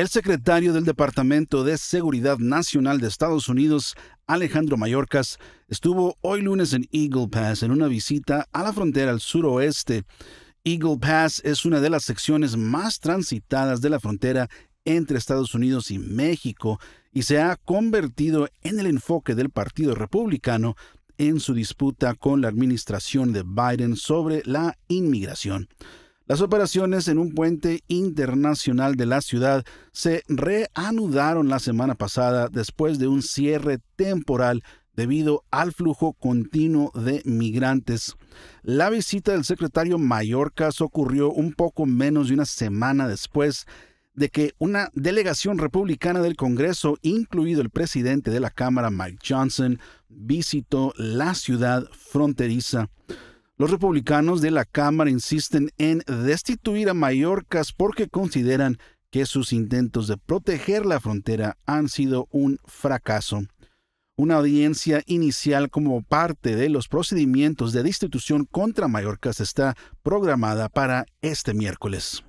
El secretario del Departamento de Seguridad Nacional de Estados Unidos, Alejandro Mayorkas, estuvo hoy lunes en Eagle Pass en una visita a la frontera al suroeste. Eagle Pass es una de las secciones más transitadas de la frontera entre Estados Unidos y México y se ha convertido en el enfoque del Partido Republicano en su disputa con la administración de Biden sobre la inmigración. Las operaciones en un puente internacional de la ciudad se reanudaron la semana pasada después de un cierre temporal debido al flujo continuo de migrantes. La visita del secretario Mallorcas ocurrió un poco menos de una semana después de que una delegación republicana del Congreso, incluido el presidente de la Cámara Mike Johnson, visitó la ciudad fronteriza. Los republicanos de la Cámara insisten en destituir a Mallorcas porque consideran que sus intentos de proteger la frontera han sido un fracaso. Una audiencia inicial como parte de los procedimientos de destitución contra Mallorcas está programada para este miércoles.